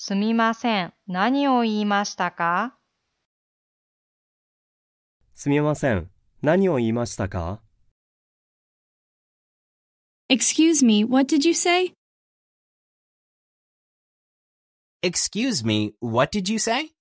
すみません。何を言いましたかすみません。何を言いましたか ?Excuse me, what did you say? Excuse me, what did you say?